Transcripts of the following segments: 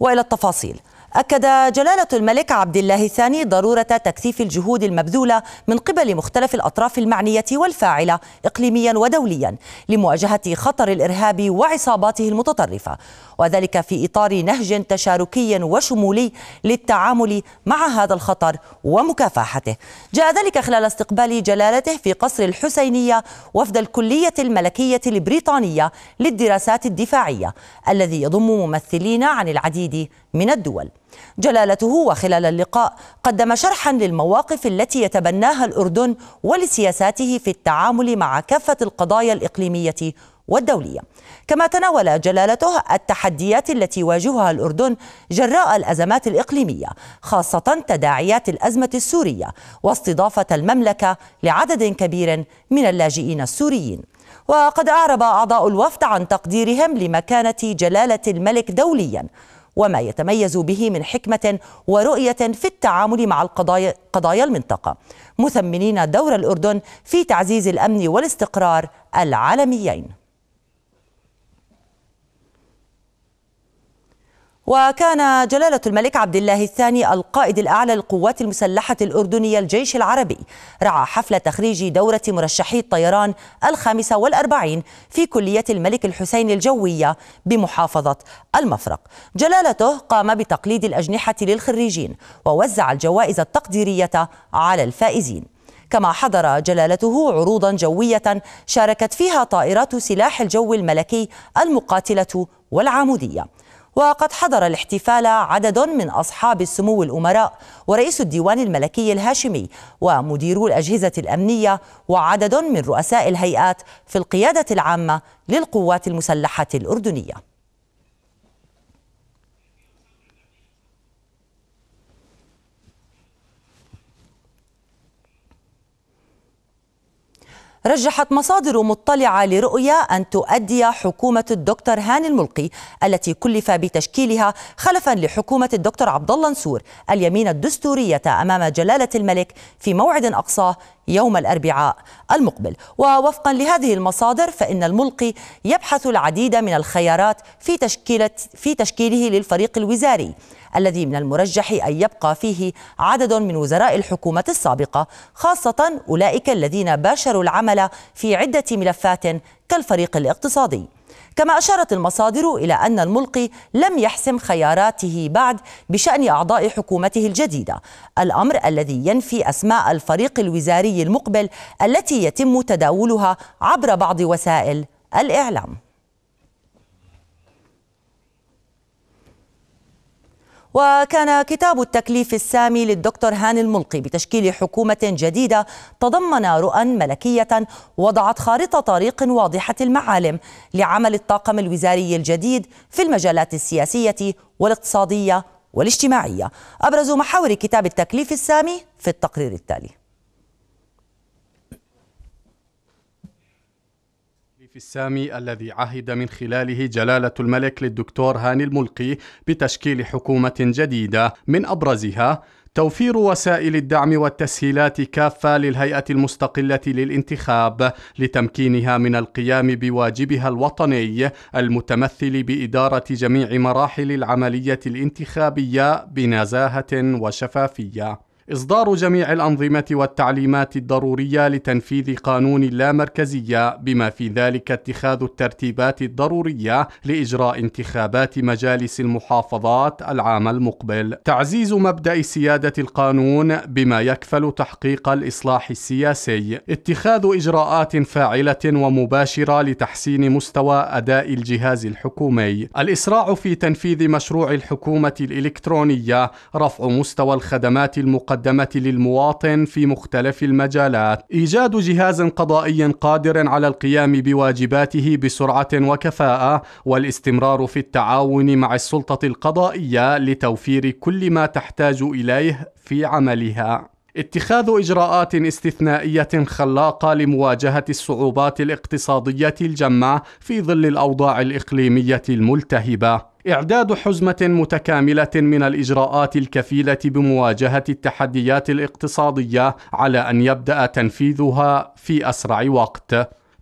والى التفاصيل أكد جلالة الملك عبد الله الثاني ضرورة تكثيف الجهود المبذولة من قبل مختلف الأطراف المعنية والفاعلة إقليميا ودوليا لمواجهة خطر الإرهاب وعصاباته المتطرفة وذلك في إطار نهج تشاركي وشمولي للتعامل مع هذا الخطر ومكافحته جاء ذلك خلال استقبال جلالته في قصر الحسينية وفد الكلية الملكية البريطانية للدراسات الدفاعية الذي يضم ممثلين عن العديد من الدول جلالته وخلال اللقاء قدم شرحا للمواقف التي يتبناها الأردن ولسياساته في التعامل مع كافة القضايا الإقليمية والدولية كما تناول جلالته التحديات التي يواجهها الأردن جراء الأزمات الإقليمية خاصة تداعيات الأزمة السورية واستضافة المملكة لعدد كبير من اللاجئين السوريين وقد أعرب أعضاء الوفد عن تقديرهم لمكانة جلالة الملك دوليا وما يتميز به من حكمة ورؤية في التعامل مع القضايا قضايا المنطقة مثمنين دور الأردن في تعزيز الأمن والاستقرار العالميين وكان جلالة الملك عبد الله الثاني القائد الأعلى للقوات المسلحة الأردنية الجيش العربي رعى حفل تخريج دورة مرشحي الطيران الخامسة والأربعين في كلية الملك الحسين الجوية بمحافظة المفرق جلالته قام بتقليد الأجنحة للخريجين ووزع الجوائز التقديرية على الفائزين كما حضر جلالته عروضا جوية شاركت فيها طائرات سلاح الجو الملكي المقاتلة والعمودية وقد حضر الاحتفال عدد من أصحاب السمو الأمراء ورئيس الديوان الملكي الهاشمي ومديرو الأجهزة الأمنية وعدد من رؤساء الهيئات في القيادة العامة للقوات المسلحة الأردنية رجحت مصادر مطلعة لرؤية أن تؤدي حكومة الدكتور هاني الملقي التي كلف بتشكيلها خلفا لحكومة الدكتور عبد الله نسور اليمين الدستورية أمام جلالة الملك في موعد أقصاه يوم الأربعاء المقبل ووفقا لهذه المصادر فإن الملقي يبحث العديد من الخيارات في, تشكيلة في تشكيله للفريق الوزاري الذي من المرجح أن يبقى فيه عدد من وزراء الحكومة السابقة خاصة أولئك الذين باشروا العمل في عدة ملفات كالفريق الاقتصادي كما أشارت المصادر إلى أن الملقي لم يحسم خياراته بعد بشأن أعضاء حكومته الجديدة الأمر الذي ينفي أسماء الفريق الوزاري المقبل التي يتم تداولها عبر بعض وسائل الإعلام وكان كتاب التكليف السامي للدكتور هاني الملقي بتشكيل حكومة جديدة تضمن رؤى ملكية وضعت خارطة طريق واضحة المعالم لعمل الطاقم الوزاري الجديد في المجالات السياسية والاقتصادية والاجتماعية أبرز محاور كتاب التكليف السامي في التقرير التالي في السامي الذي عهد من خلاله جلالة الملك للدكتور هاني الملقي بتشكيل حكومة جديدة من أبرزها توفير وسائل الدعم والتسهيلات كافة للهيئة المستقلة للانتخاب لتمكينها من القيام بواجبها الوطني المتمثل بإدارة جميع مراحل العملية الانتخابية بنزاهة وشفافية إصدار جميع الأنظمة والتعليمات الضرورية لتنفيذ قانون اللامركزية بما في ذلك اتخاذ الترتيبات الضرورية لإجراء انتخابات مجالس المحافظات العام المقبل تعزيز مبدأ سيادة القانون بما يكفل تحقيق الإصلاح السياسي اتخاذ إجراءات فاعلة ومباشرة لتحسين مستوى أداء الجهاز الحكومي الإسراع في تنفيذ مشروع الحكومة الإلكترونية رفع مستوى الخدمات المقدمة المقدمة للمواطن في مختلف المجالات إيجاد جهاز قضائي قادر على القيام بواجباته بسرعة وكفاءة والاستمرار في التعاون مع السلطة القضائية لتوفير كل ما تحتاج إليه في عملها اتخاذ اجراءات استثنائيه خلاقه لمواجهه الصعوبات الاقتصاديه الجمه في ظل الاوضاع الاقليميه الملتهبه إعداد حزمة متكاملة من الإجراءات الكفيلة بمواجهة التحديات الاقتصادية على أن يبدأ تنفيذها في أسرع وقت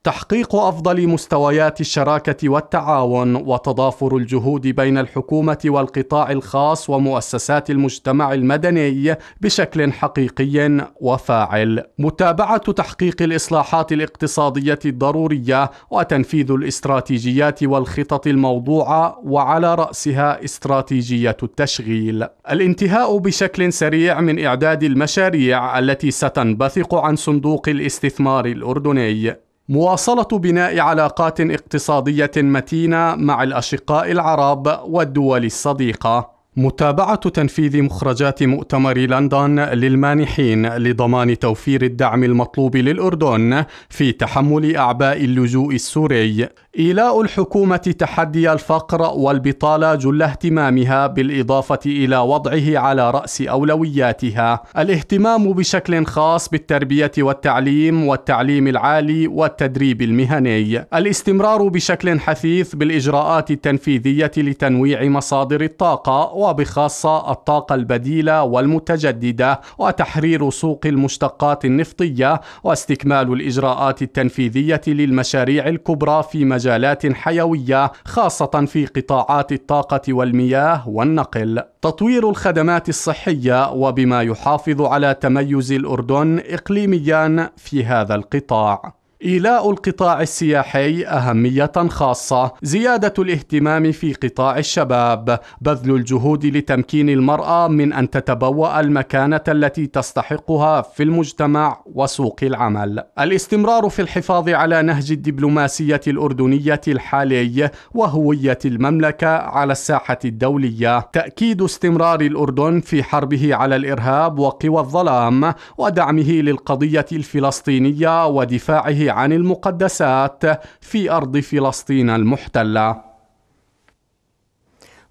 تحقيق افضل مستويات الشراكه والتعاون وتضافر الجهود بين الحكومه والقطاع الخاص ومؤسسات المجتمع المدني بشكل حقيقي وفاعل متابعه تحقيق الاصلاحات الاقتصاديه الضروريه وتنفيذ الاستراتيجيات والخطط الموضوعه وعلى راسها استراتيجيه التشغيل الانتهاء بشكل سريع من اعداد المشاريع التي ستنبثق عن صندوق الاستثمار الاردني مواصلة بناء علاقات اقتصادية متينة مع الأشقاء العرب والدول الصديقة. متابعة تنفيذ مخرجات مؤتمر لندن للمانحين لضمان توفير الدعم المطلوب للأردن في تحمل أعباء اللجوء السوري إيلاء الحكومة تحدي الفقر والبطالة جل اهتمامها بالإضافة إلى وضعه على رأس أولوياتها الاهتمام بشكل خاص بالتربية والتعليم والتعليم العالي والتدريب المهني الاستمرار بشكل حثيث بالإجراءات التنفيذية لتنويع مصادر الطاقة وبخاصة الطاقة البديلة والمتجددة وتحرير سوق المشتقات النفطية واستكمال الإجراءات التنفيذية للمشاريع الكبرى في مجال مجالات حيوية خاصة في قطاعات الطاقة والمياه والنقل تطوير الخدمات الصحية وبما يحافظ على تميز الأردن إقليميا في هذا القطاع إيلاء القطاع السياحي أهمية خاصة، زيادة الاهتمام في قطاع الشباب، بذل الجهود لتمكين المرأة من أن تتبوأ المكانة التي تستحقها في المجتمع وسوق العمل. الاستمرار في الحفاظ على نهج الدبلوماسية الأردنية الحالي وهوية المملكة على الساحة الدولية، تأكيد استمرار الأردن في حربه على الإرهاب وقوى الظلام، ودعمه للقضية الفلسطينية ودفاعه عن المقدسات في أرض فلسطين المحتلة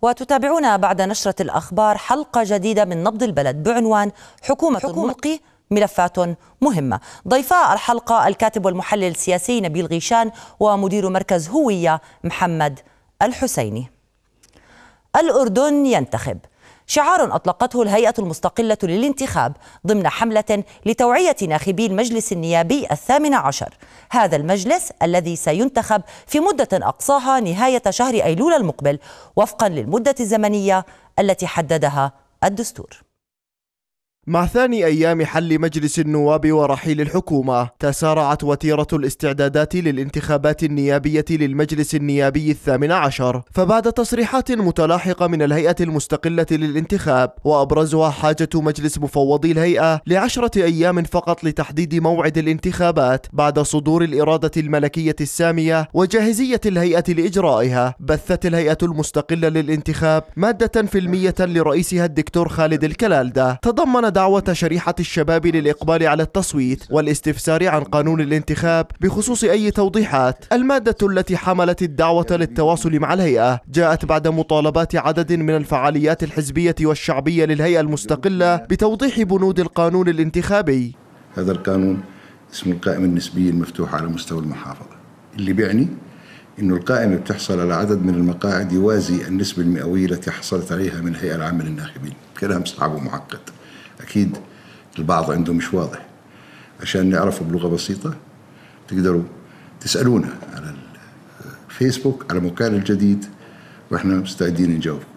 وتتابعونا بعد نشرة الأخبار حلقة جديدة من نبض البلد بعنوان حكومة, حكومة الملقي ملفات مهمة ضيفاء الحلقة الكاتب والمحلل السياسي نبيل غيشان ومدير مركز هوية محمد الحسيني الأردن ينتخب شعار أطلقته الهيئة المستقلة للانتخاب ضمن حملة لتوعية ناخبي المجلس النيابي الثامن عشر هذا المجلس الذي سينتخب في مدة أقصاها نهاية شهر أيلول المقبل وفقا للمدة الزمنية التي حددها الدستور مع ثاني أيام حل مجلس النواب ورحيل الحكومة تسارعت وتيرة الاستعدادات للانتخابات النيابية للمجلس النيابي الثامن عشر فبعد تصريحات متلاحقة من الهيئة المستقلة للانتخاب وأبرزها حاجة مجلس مفوضي الهيئة لعشرة أيام فقط لتحديد موعد الانتخابات بعد صدور الإرادة الملكية السامية وجاهزية الهيئة لإجرائها بثت الهيئة المستقلة للانتخاب مادة فيلمية لرئيسها الدكتور خالد الكلالدة تضمن دعوة شريحة الشباب للإقبال على التصويت والاستفسار عن قانون الانتخاب بخصوص أي توضيحات المادة التي حملت الدعوة للتواصل مع الهيئة جاءت بعد مطالبات عدد من الفعاليات الحزبية والشعبية للهيئة المستقلة بتوضيح بنود القانون الانتخابي هذا القانون اسمه القائمة النسبية المفتوحة على مستوى المحافظة اللي بيعني أن القائمة بتحصل على عدد من المقاعد يوازي النسبة المئوية التي حصلت عليها من الهيئة العامة للناخبين كلام صعب ومعقد أكيد البعض عنده مش واضح عشان نعرفه بلغة بسيطة تقدروا تسألونا على الفيسبوك آه، على مكان الجديد واحنا مستعدين نجاوبكم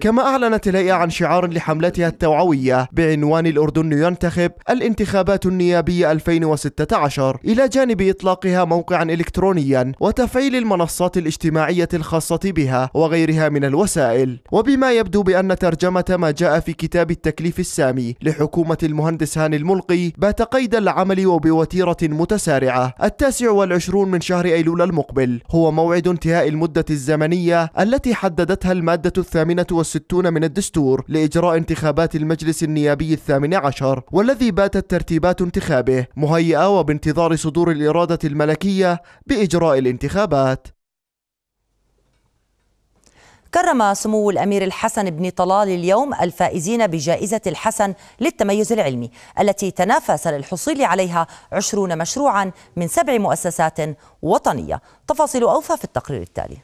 كما أعلنت الهيئة عن شعار لحملتها التوعوية بعنوان الأردن ينتخب الانتخابات النيابية 2016 إلى جانب إطلاقها موقعا إلكترونيا وتفعيل المنصات الاجتماعية الخاصة بها وغيرها من الوسائل وبما يبدو بأن ترجمة ما جاء في كتاب التكليف السامي لحكومة المهندس هاني الملقي بات قيد العمل وبوتيرة متسارعة التاسع والعشرون من شهر أيلول المقبل هو موعد انتهاء المدة الزمنية التي حددتها المادة الثامنة الثامنة والستون من الدستور لإجراء انتخابات المجلس النيابي الثامن عشر والذي باتت ترتيبات انتخابه مهيئة وبانتظار صدور الإرادة الملكية بإجراء الانتخابات كرم سمو الأمير الحسن بن طلال اليوم الفائزين بجائزة الحسن للتميز العلمي التي تنافس للحصول عليها عشرون مشروعا من سبع مؤسسات وطنية تفاصيل أوفى في التقرير التالي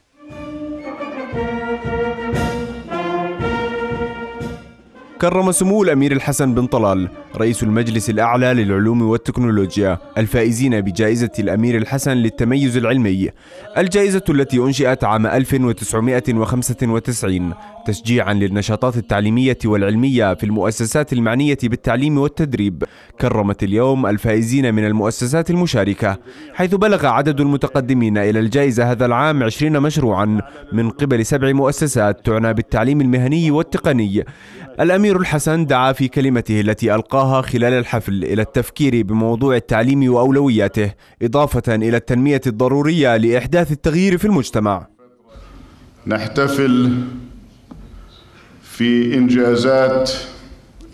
كرم سمو الأمير الحسن بن طلال رئيس المجلس الأعلى للعلوم والتكنولوجيا الفائزين بجائزة الأمير الحسن للتميز العلمي الجائزة التي أنشئت عام 1995 تشجيعا للنشاطات التعليمية والعلمية في المؤسسات المعنية بالتعليم والتدريب كرمت اليوم الفائزين من المؤسسات المشاركة حيث بلغ عدد المتقدمين إلى الجائزة هذا العام 20 مشروعا من قبل سبع مؤسسات تعنى بالتعليم المهني والتقني الأمير الحسن دعا في كلمته التي ألقاها أراها خلال الحفل إلى التفكير بموضوع التعليم وأولوياته إضافة إلى التنمية الضرورية لإحداث التغيير في المجتمع نحتفل في إنجازات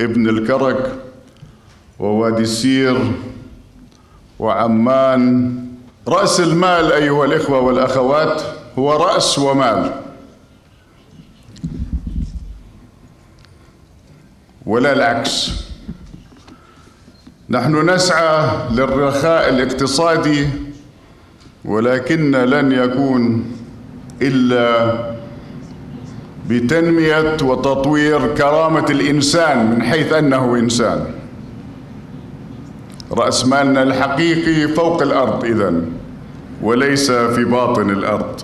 ابن الكرك ووادي السير وعمان رأس المال أيها الإخوة والأخوات هو رأس ومال ولا العكس نحن نسعى للرخاء الاقتصادي ولكن لن يكون إلا بتنمية وتطوير كرامة الإنسان من حيث أنه إنسان رأس مالنا الحقيقي فوق الأرض إذن وليس في باطن الأرض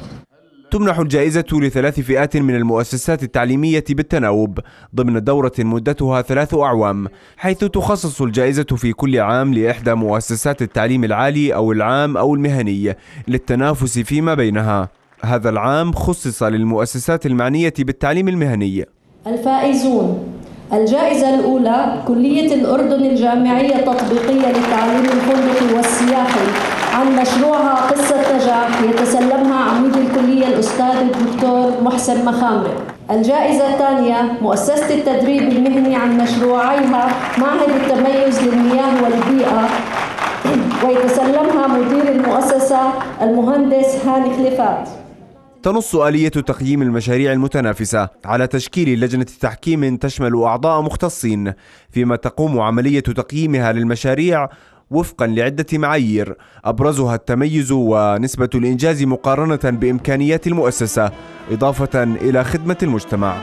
تمنح الجائزة لثلاث فئات من المؤسسات التعليمية بالتناوب ضمن دورة مدتها ثلاث أعوام حيث تخصص الجائزة في كل عام لإحدى مؤسسات التعليم العالي أو العام أو المهني للتنافس فيما بينها هذا العام خصص للمؤسسات المعنية بالتعليم المهني الفائزون الجائزة الأولى كلية الأردن الجامعية التطبيقية للتعليم الفندقي والسياحي عن مشروعها قصة نجاح يتسلمها عميد الكلية الأستاذ الدكتور محسن مخامر الجائزة الثانية مؤسسة التدريب المهني عن مشروعيها معهد التميز للمياه والبيئة ويتسلمها مدير المؤسسة المهندس هاني خليفات تنص آلية تقييم المشاريع المتنافسة على تشكيل لجنة تحكيم تشمل أعضاء مختصين فيما تقوم عملية تقييمها للمشاريع وفقا لعدة معايير أبرزها التميز ونسبة الإنجاز مقارنة بإمكانيات المؤسسة إضافة إلى خدمة المجتمع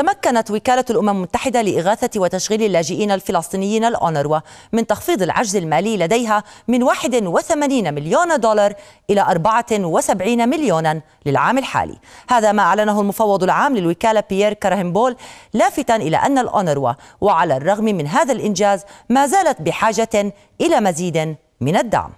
تمكنت وكالة الأمم المتحدة لإغاثة وتشغيل اللاجئين الفلسطينيين الأونروا من تخفيض العجز المالي لديها من 81 مليون دولار إلى 74 مليونا للعام الحالي هذا ما أعلنه المفوض العام للوكالة بيير كارهمبول لافتا إلى أن الأونروا وعلى الرغم من هذا الإنجاز ما زالت بحاجة إلى مزيد من الدعم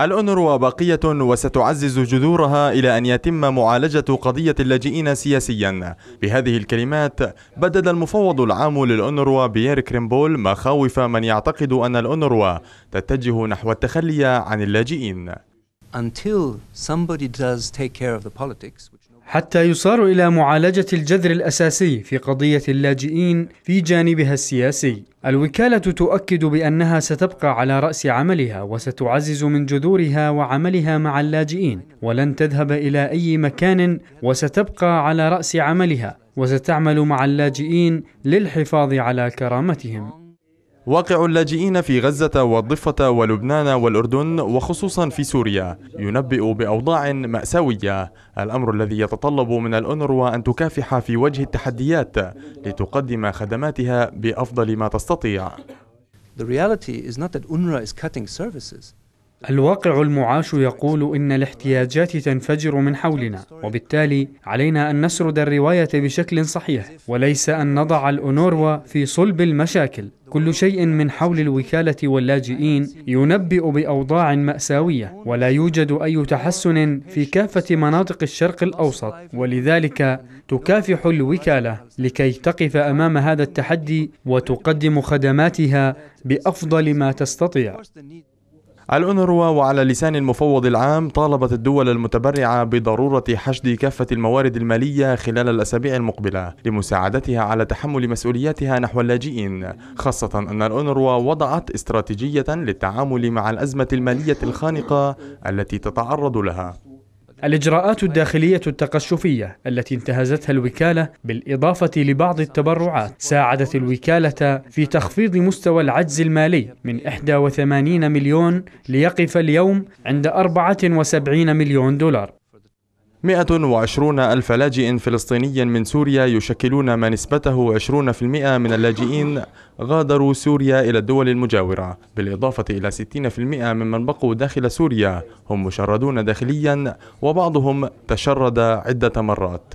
الأونروا باقية وستعزز جذورها إلى أن يتم معالجة قضية اللاجئين سياسيا بهذه الكلمات بدد المفوض العام للأونروا بيير كريمبول مخاوف من يعتقد أن الأونروا تتجه نحو التخلي عن اللاجئين Until somebody does take care of the politics, حتى يصار إلى معالجة الجذر الأساسي في قضية اللاجئين في جانبها السياسي. الوكالة تؤكد بأنها ستبقى على رأس عملها وستعزز من جذورها وعملها مع اللاجئين ولن تذهب إلى أي مكان وستبقى على رأس عملها وستعمل مع اللاجئين للحفاظ على كرامتهم. واقع اللاجئين في غزة والضفة ولبنان والأردن وخصوصا في سوريا ينبئ بأوضاع مأساوية الأمر الذي يتطلب من الأونروا أن تكافح في وجه التحديات لتقدم خدماتها بأفضل ما تستطيع الواقع المعاش يقول إن الاحتياجات تنفجر من حولنا وبالتالي علينا أن نسرد الرواية بشكل صحيح وليس أن نضع الأونروا في صلب المشاكل كل شيء من حول الوكالة واللاجئين ينبئ بأوضاع مأساوية ولا يوجد أي تحسن في كافة مناطق الشرق الأوسط ولذلك تكافح الوكالة لكي تقف أمام هذا التحدي وتقدم خدماتها بأفضل ما تستطيع الأنروا وعلى لسان المفوض العام طالبت الدول المتبرعة بضرورة حشد كافة الموارد المالية خلال الأسابيع المقبلة لمساعدتها على تحمل مسؤولياتها نحو اللاجئين خاصة أن الأونروا وضعت استراتيجية للتعامل مع الأزمة المالية الخانقة التي تتعرض لها الإجراءات الداخلية التقشفية التي انتهزتها الوكالة بالإضافة لبعض التبرعات ساعدت الوكالة في تخفيض مستوى العجز المالي من 81 مليون ليقف اليوم عند 74 مليون دولار 120 ألف لاجئ فلسطيني من سوريا يشكلون ما نسبته 20% من اللاجئين غادروا سوريا إلى الدول المجاورة بالإضافة إلى 60% ممن بقوا داخل سوريا هم مشردون داخليا وبعضهم تشرد عدة مرات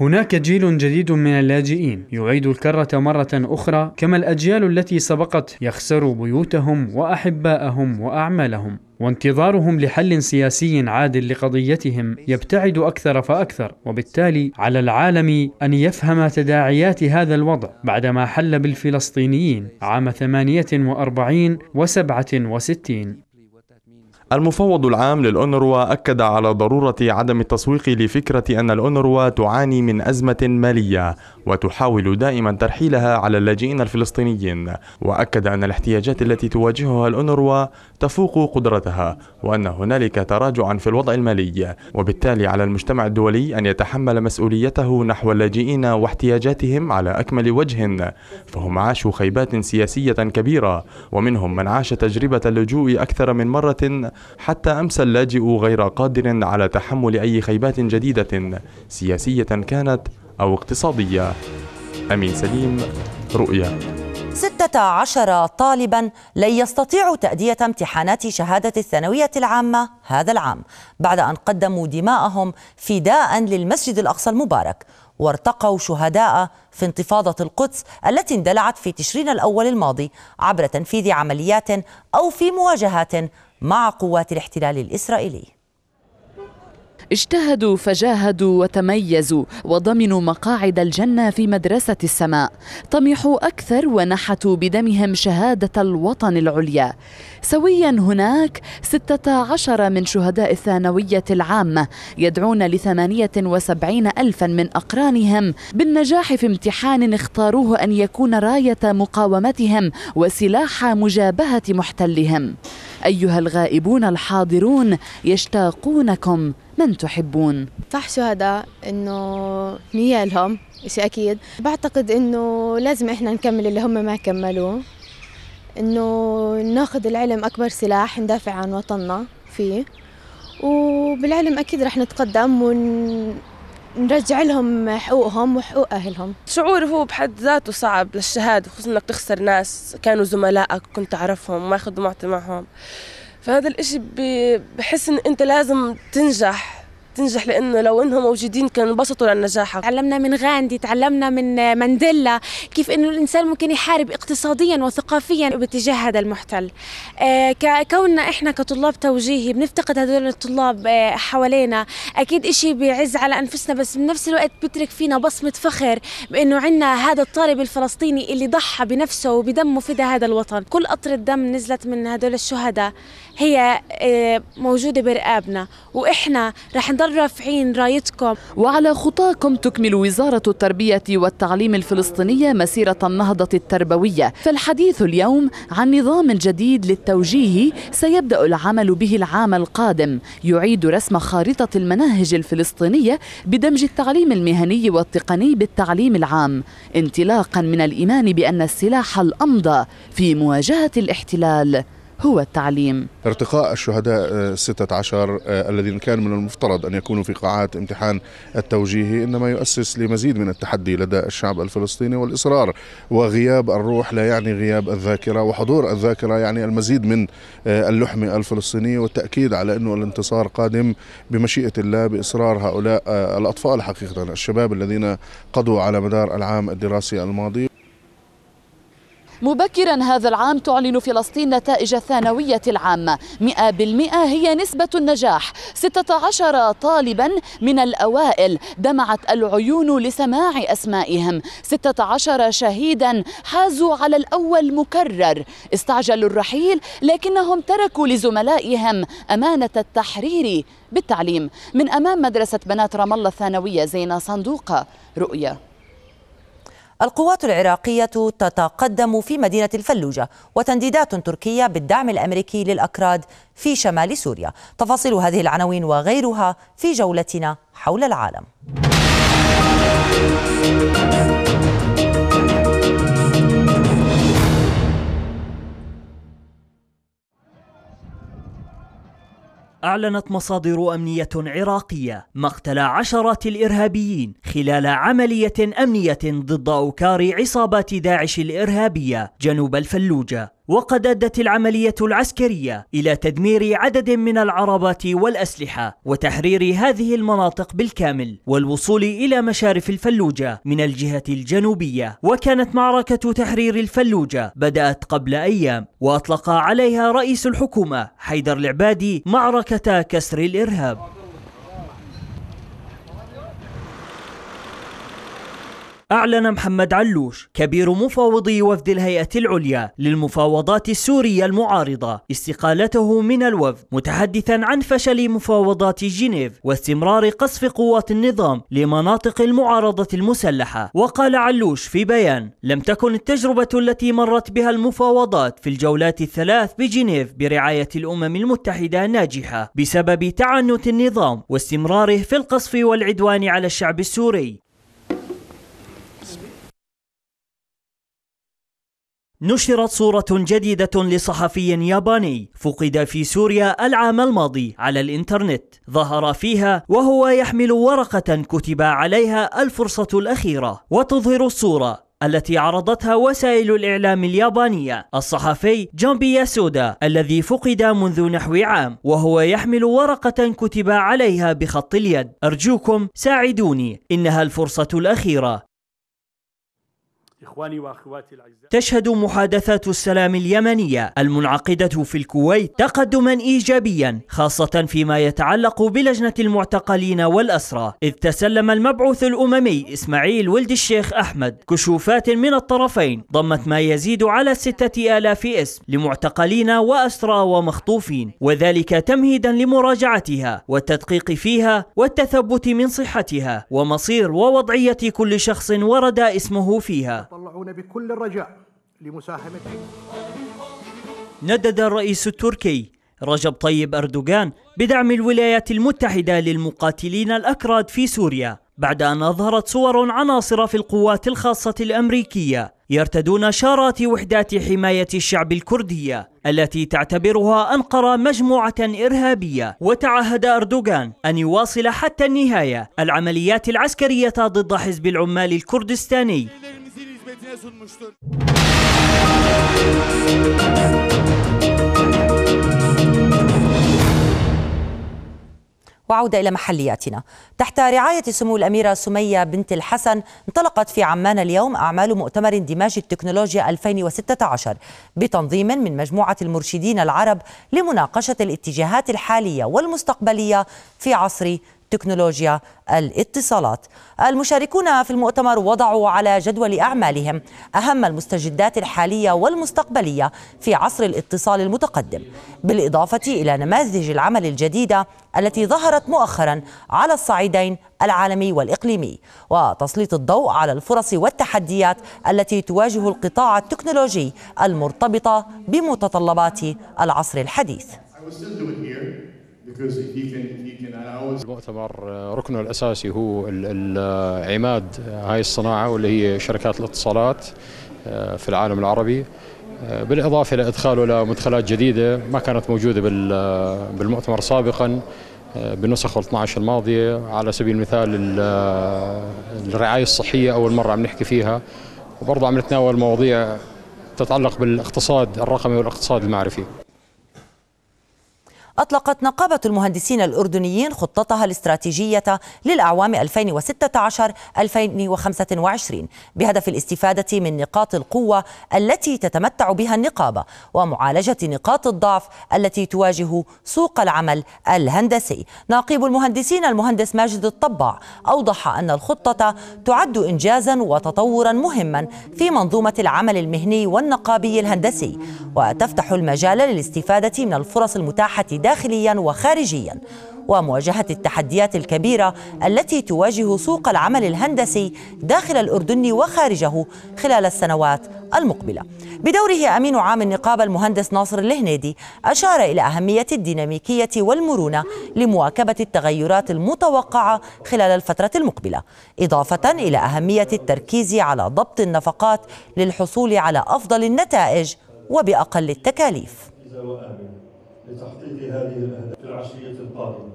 هناك جيل جديد من اللاجئين يعيد الكرة مرة أخرى كما الأجيال التي سبقت يخسر بيوتهم وأحباءهم وأعمالهم وانتظارهم لحل سياسي عادل لقضيتهم يبتعد اكثر فاكثر وبالتالي على العالم ان يفهم تداعيات هذا الوضع بعدما حل بالفلسطينيين عام 48 و67 المفوض العام للأونروا أكد على ضرورة عدم التسويق لفكرة أن الأونروا تعاني من أزمة مالية وتحاول دائما ترحيلها على اللاجئين الفلسطينيين وأكد أن الاحتياجات التي تواجهها الأنروا تفوق قدرتها وأن هنالك تراجعا في الوضع المالي وبالتالي على المجتمع الدولي أن يتحمل مسؤوليته نحو اللاجئين واحتياجاتهم على أكمل وجه فهم عاشوا خيبات سياسية كبيرة ومنهم من عاش تجربة اللجوء أكثر من مرة حتى أمسى اللاجئ غير قادر على تحمل أي خيبات جديدة سياسية كانت أو اقتصادية أمين سليم رؤيا 16 طالبا لن يستطيعوا تأدية امتحانات شهادة الثانوية العامة هذا العام بعد أن قدموا دماءهم فداء للمسجد الأقصى المبارك وارتقوا شهداء في انتفاضة القدس التي اندلعت في تشرين الأول الماضي عبر تنفيذ عمليات أو في مواجهات مع قوات الاحتلال الإسرائيلي اجتهدوا فجاهدوا وتميزوا وضمنوا مقاعد الجنة في مدرسة السماء طمحوا أكثر ونحتوا بدمهم شهادة الوطن العليا سويا هناك ستة عشر من شهداء الثانوية العامة يدعون لثمانية وسبعين ألفا من أقرانهم بالنجاح في امتحان اختاروه أن يكون راية مقاومتهم وسلاح مجابهة محتلهم أيها الغائبون الحاضرون يشتاقونكم من تحبون؟ صح شهداء انه نيالهم شيء اكيد بعتقد انه لازم احنا نكمل اللي هم ما كملوه انه ناخذ العلم اكبر سلاح ندافع عن وطننا فيه وبالعلم اكيد رح نتقدم ونرجع لهم حقوقهم وحقوق اهلهم شعور هو بحد ذاته صعب للشهاده خصوصا انك تخسر ناس كانوا زملائك كنت تعرفهم ما خدوا معهم فهذا الاشي بحس ان انت لازم تنجح تنجح لانه لو انهم موجودين كانوا انبسطوا لنجاحك تعلمنا من غاندي تعلمنا من مانديلا كيف انه الانسان ممكن يحارب اقتصاديا وثقافيا باتجاه هذا المحتل آه كوننا احنا كطلاب توجيهي بنفتقد هذول الطلاب آه حوالينا اكيد إشي بيعز على انفسنا بس بنفس الوقت بترك فينا بصمه فخر بانه عندنا هذا الطالب الفلسطيني اللي ضحى بنفسه وبدمه فدى هذا الوطن كل قطره دم نزلت من هذول الشهداء هي آه، موجودة برقابنا وإحنا رح نضل رافعين رايتكم وعلى خطاكم تكمل وزارة التربية والتعليم الفلسطينية مسيرة النهضة التربوية فالحديث اليوم عن نظام جديد للتوجيه سيبدأ العمل به العام القادم يعيد رسم خارطة المناهج الفلسطينية بدمج التعليم المهني والتقني بالتعليم العام انطلاقا من الإيمان بأن السلاح الأمضى في مواجهة الاحتلال هو التعليم ارتقاء الشهداء الستة آه، عشر آه، الذين كان من المفترض أن يكونوا في قاعات امتحان التوجيهي إنما يؤسس لمزيد من التحدي لدى الشعب الفلسطيني والإصرار وغياب الروح لا يعني غياب الذاكرة وحضور الذاكرة يعني المزيد من آه، اللحمة الفلسطينية والتأكيد على أنه الانتصار قادم بمشيئة الله بإصرار هؤلاء الأطفال حقيقة الشباب الذين قضوا على مدار العام الدراسي الماضي مبكرا هذا العام تعلن فلسطين نتائج الثانوية العامة 100% هي نسبة النجاح 16 طالبا من الأوائل دمعت العيون لسماع أسمائهم 16 شهيدا حازوا على الأول مكرر استعجلوا الرحيل لكنهم تركوا لزملائهم أمانة التحرير بالتعليم من أمام مدرسة بنات رام الله الثانوية زينة صندوقة رؤية القوات العراقية تتقدم في مدينة الفلوجة وتنديدات تركية بالدعم الأمريكي للأكراد في شمال سوريا تفاصيل هذه العناوين وغيرها في جولتنا حول العالم أعلنت مصادر أمنية عراقية مقتل عشرات الإرهابيين خلال عملية أمنية ضد أوكار عصابات داعش الإرهابية جنوب الفلوجة وقد أدت العملية العسكرية إلى تدمير عدد من العربات والأسلحة وتحرير هذه المناطق بالكامل والوصول إلى مشارف الفلوجة من الجهة الجنوبية وكانت معركة تحرير الفلوجة بدأت قبل أيام وأطلق عليها رئيس الحكومة حيدر العبادي معركة كسر الإرهاب أعلن محمد علوش كبير مفاوضي وفد الهيئة العليا للمفاوضات السورية المعارضة استقالته من الوفد متحدثا عن فشل مفاوضات جنيف واستمرار قصف قوات النظام لمناطق المعارضة المسلحة وقال علوش في بيان لم تكن التجربة التي مرت بها المفاوضات في الجولات الثلاث بجنيف برعاية الأمم المتحدة ناجحة بسبب تعنت النظام واستمراره في القصف والعدوان على الشعب السوري نشرت صورة جديدة لصحفي ياباني فقد في سوريا العام الماضي على الإنترنت ظهر فيها وهو يحمل ورقة كتب عليها الفرصة الأخيرة وتظهر الصورة التي عرضتها وسائل الإعلام اليابانية الصحفي جامبي ياسودا الذي فقد منذ نحو عام وهو يحمل ورقة كتب عليها بخط اليد أرجوكم ساعدوني إنها الفرصة الأخيرة إخواني وأخواتي الأعزاء تشهد محادثات السلام اليمنية المنعقدة في الكويت تقدما إيجابيا خاصة فيما يتعلق بلجنة المعتقلين والأسرى إذ تسلم المبعوث الأممي إسماعيل ولد الشيخ أحمد كشوفات من الطرفين ضمت ما يزيد على ستة آلاف اسم لمعتقلين وأسرى ومخطوفين وذلك تمهيدا لمراجعتها والتدقيق فيها والتثبت من صحتها ومصير ووضعية كل شخص ورد اسمه فيها يتطلعون بكل الرجاء لمساهمتهم ندد الرئيس التركي رجب طيب أردوغان بدعم الولايات المتحدة للمقاتلين الأكراد في سوريا بعد أن أظهرت صور عناصر في القوات الخاصة الأمريكية يرتدون شارات وحدات حماية الشعب الكردية التي تعتبرها أنقرة مجموعة إرهابية وتعهد أردوغان أن يواصل حتى النهاية العمليات العسكرية ضد حزب العمال الكردستاني hürriyetine sunmuştur. وعودة إلى محلياتنا تحت رعاية سمو الأميرة سمية بنت الحسن انطلقت في عمان اليوم أعمال مؤتمر اندماج التكنولوجيا 2016 بتنظيم من مجموعة المرشدين العرب لمناقشة الاتجاهات الحالية والمستقبلية في عصر تكنولوجيا الاتصالات المشاركون في المؤتمر وضعوا على جدول أعمالهم أهم المستجدات الحالية والمستقبلية في عصر الاتصال المتقدم بالإضافة إلى نماذج العمل الجديدة التي ظهرت مؤخرا على الصعيدين العالمي والإقليمي وتسليط الضوء على الفرص والتحديات التي تواجه القطاع التكنولوجي المرتبطة بمتطلبات العصر الحديث المؤتمر آه، ركنه الاساسي هو آه، عماد آه، هاي الصناعه واللي هي شركات الاتصالات في العالم العربي بالاضافه لادخاله لمدخلات جديده ما كانت موجوده بالمؤتمر سابقا بنسخه 12 الماضيه على سبيل المثال الرعايه الصحيه اول مره عم نحكي فيها وبرضه عم نتناول مواضيع تتعلق بالاقتصاد الرقمي والاقتصاد المعرفي أطلقت نقابة المهندسين الأردنيين خطتها الاستراتيجية للأعوام 2016-2025 بهدف الاستفادة من نقاط القوة التي تتمتع بها النقابة ومعالجة نقاط الضعف التي تواجه سوق العمل الهندسي. نقيب المهندسين المهندس ماجد الطبع أوضح أن الخطة تعد إنجازا وتطورا مهما في منظومة العمل المهني والنقابي الهندسي وتفتح المجال للاستفادة من الفرص المتاحة داخليا وخارجيا ومواجهة التحديات الكبيرة التي تواجه سوق العمل الهندسي داخل الأردن وخارجه خلال السنوات المقبلة بدوره أمين عام النقابة المهندس ناصر الهنيدي أشار إلى أهمية الديناميكية والمرونة لمواكبة التغيرات المتوقعة خلال الفترة المقبلة إضافة إلى أهمية التركيز على ضبط النفقات للحصول على أفضل النتائج وبأقل التكاليف لتحقيق هذه الأهداف في العشرية القادمة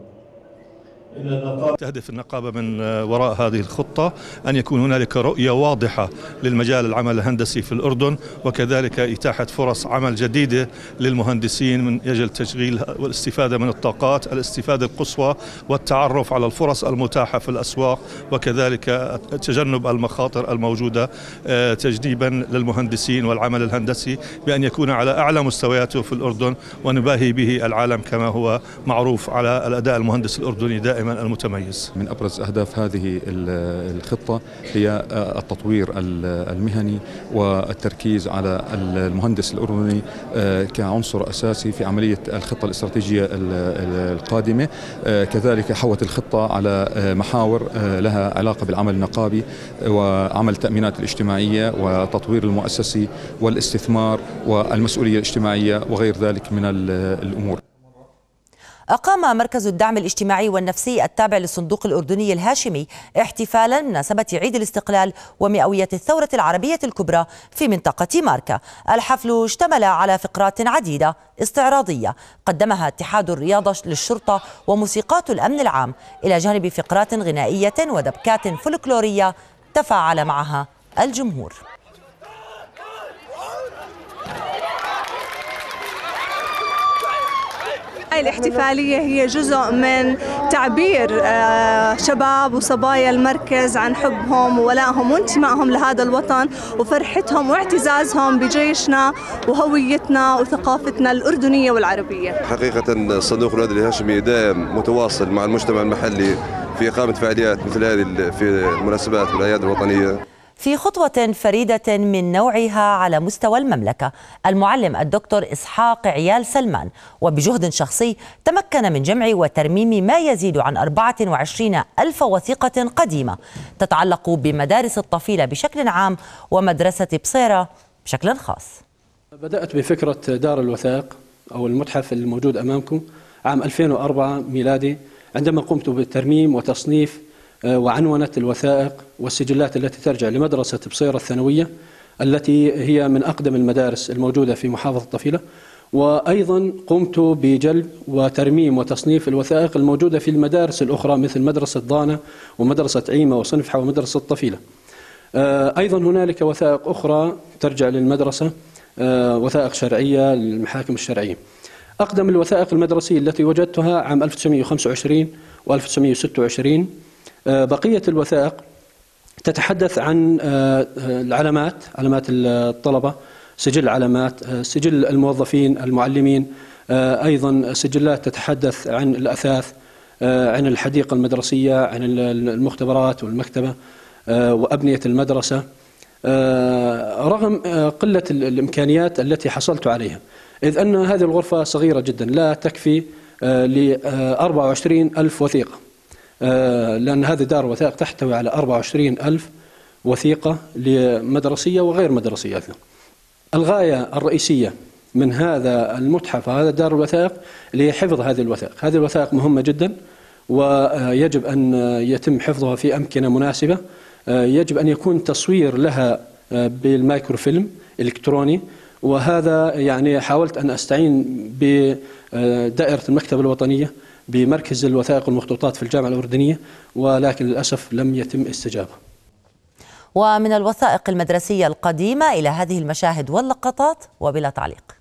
تهدف النقابة من آه، وراء هذه الخطة أن يكون هنالك رؤية واضحة للمجال العمل الهندسي في الأردن وكذلك إتاحة فرص عمل جديدة للمهندسين من أجل تشغيل والاستفادة من الطاقات الاستفادة القصوى والتعرف على الفرص المتاحة في الأسواق وكذلك تجنب المخاطر الموجودة آه، تجنيبا للمهندسين والعمل الهندسي بأن يكون على أعلى مستوياته في الأردن ونباهي به العالم كما هو معروف على الأداء المهندس الأردني دائما دائما المتميز من أبرز أهداف هذه الخطة هي آه، التطوير المهني والتركيز على المهندس الأردني آه، كعنصر أساسي في عملية الخطة الاستراتيجية القادمة آه، كذلك حوت الخطة على محاور لها علاقة بالعمل النقابي وعمل التأمينات الاجتماعية وتطوير المؤسسي والاستثمار والمسؤولية الاجتماعية وغير ذلك من الأمور أقام مركز الدعم الاجتماعي والنفسي التابع للصندوق الأردني الهاشمي احتفالا بمناسبة عيد الاستقلال ومئوية الثورة العربية الكبرى في منطقة ماركا الحفل اشتمل على فقرات عديدة استعراضية قدمها اتحاد الرياضة للشرطة وموسيقات الأمن العام إلى جانب فقرات غنائية ودبكات فلكلورية تفاعل معها الجمهور الاحتفالية هي جزء من تعبير آه، شباب وصبايا المركز عن حبهم وولائهم وانتمائهم لهذا الوطن وفرحتهم واعتزازهم بجيشنا وهويتنا وثقافتنا الأردنية والعربية حقيقة صندوق الوادي الهاشمي دائم متواصل مع المجتمع المحلي في إقامة فعاليات مثل هذه في المناسبات والأعياد الوطنية في خطوة فريدة من نوعها على مستوى المملكة المعلم الدكتور إسحاق عيال سلمان وبجهد شخصي تمكن من جمع وترميم ما يزيد عن 24 ألف وثيقة قديمة تتعلق بمدارس الطفيلة بشكل عام ومدرسة بصيرة بشكل خاص بدأت بفكرة دار الوثائق أو المتحف الموجود أمامكم عام 2004 ميلادي عندما قمت بالترميم وتصنيف آه، وعنونت الوثائق والسجلات التي ترجع لمدرسة بصيرة الثانوية التي هي من أقدم المدارس الموجودة في محافظة طفيلة وأيضا قمت بجلب وترميم وتصنيف الوثائق الموجودة في المدارس الأخرى مثل مدرسة ضانة ومدرسة عيمة وصنفحة ومدرسة طفيلة آه، أيضا هنالك وثائق أخرى ترجع للمدرسة آه، وثائق شرعية للمحاكم الشرعية أقدم الوثائق المدرسية التي وجدتها عام 1925 و 1926 آه، بقية الوثائق تتحدث عن آه، العلامات علامات الطلبة سجل علامات آه، سجل الموظفين المعلمين أيضا سجلات تتحدث عن الأثاث عن الحديقة المدرسية عن المختبرات والمكتبة وأبنية المدرسة رغم قلة الإمكانيات التي حصلت عليها إذ أن هذه الغرفة صغيرة جدا لا تكفي ل 24 ألف وثيقة آه، لأن هذه دار وثائق تحتوي على 24 ألف وثيقة لمدرسية وغير مدرسية أيضا الغاية الرئيسية من هذا المتحف هذا دار الوثائق لحفظ هذه الوثائق هذه الوثائق مهمة جدا ويجب أن يتم حفظها في أمكنة مناسبة آه، يجب أن يكون تصوير لها آه، بالمايكروفيلم إلكتروني وهذا يعني حاولت أن أستعين بدائرة المكتبة الوطنية بمركز الوثائق والمخطوطات في الجامعة الأردنية ولكن للأسف لم يتم استجابة ومن الوثائق المدرسية القديمة إلى هذه المشاهد واللقطات وبلا تعليق